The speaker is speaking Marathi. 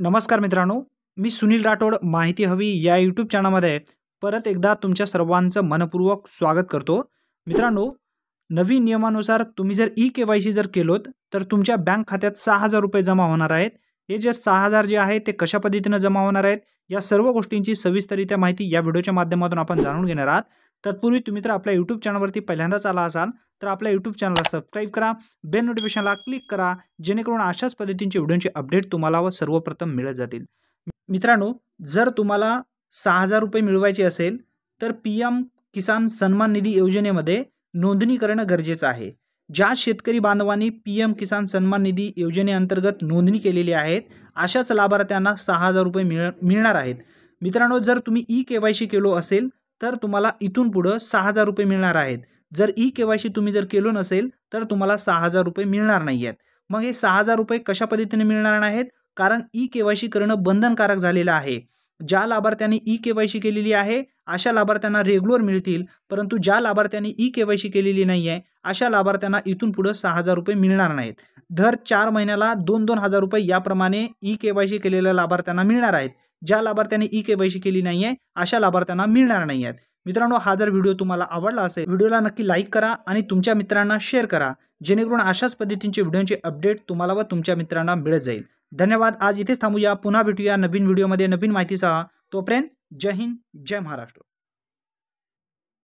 नमस्कार मित्रांनो मी सुनील राठोड माहिती हवी या यूट्यूब चॅनलमध्ये परत एकदा तुमच्या सर्वांचं मनपूर्वक स्वागत करतो मित्रांनो नवीन नियमानुसार तुम्ही जर ई के वाय सी जर केलोत तर तुमच्या बँक खात्यात सहा हजार रुपये जमा होणार आहेत हे जे सहा हजार जे आहे ते कशा पद्धतीनं जमा होणार आहेत या सर्व गोष्टींची सविस्तरित्या माहिती या व्हिडिओच्या माध्यमातून आपण जाणून घेणार आहात तत्पूर्वी तुम्ही तर आपल्या यूट्यूब चॅनलवरती पहिल्यांदाच आला असाल तर आपल्या यूट्यूब चॅनलला सबस्क्राईब करा बेल नोटिफिकेशनला क्लिक करा जेणेकरून अशाच पद्धतींचे व्हिडिओचे अपडेट तुम्हाला व सर्वप्रथम मिळत जातील मित्रांनो जर तुम्हाला सहा हजार रुपये मिळवायचे असेल तर पी एम किसान सन्मान निधी योजनेमध्ये नोंदणी करणं गरजेचं आहे ज्या शेतकरी बांधवांनी पी एम किसान सन्मान निधी योजनेअंतर्गत नोंदणी केलेली आहेत अशाच लाभार्थ्यांना सहा हजार रुपये मिळ मिळणार आहेत मित्रांनो जर तुम्ही ई के वाय सी केलो असेल तर तुम्हाला इथून पुढं सहा हजार रुपये मिळणार आहेत जर ई के सी तुम्ही जर केलो नसेल तर तुम्हाला सहा हजार रुपये मिळणार नाही आहेत मग हे सहा हजार रुपये कशा पद्धतीने मिळणार नाहीत कारण ई के वाय सी करणं बंधनकारक झालेलं आहे ज्या लाभार्थ्यांनी ई के सी केलेली आहे अशा लाभार्थ्यांना रेग्युलर मिळतील परंतु ज्या लाभार्थ्यांनी ई के सी केलेली नाही आहे अशा लाभार्थ्यांना इथून पुढं सहा हजार रुपये मिळणार नाहीत दर चार महिन्याला दोन दोन हजार रुपये याप्रमाणे ई के वाय सी केलेल्या लाभार्थ्यांना मिळणार आहेत ज्या लाभार्थ्यांनी ई के सी केली नाही आहे अशा लाभार्थ्यांना मिळणार नाही आहेत मित्रांनो हा जर व्हिडिओ तुम्हाला आवडला असेल व्हिडिओला नक्की लाईक करा आणि तुमच्या मित्रांना शेअर करा जेणेकरून अशाच पद्धतींचे व्हिडिओचे अपडेट तुम्हाला व तुमच्या मित्रांना मिळत जाईल धन्यवाद आज इथेच थांबूया पुन्हा भेटूया नवीन व्हिडिओमध्ये नवीन माहितीसह तोपर्यंत जय हिंद जय महाराष्ट्र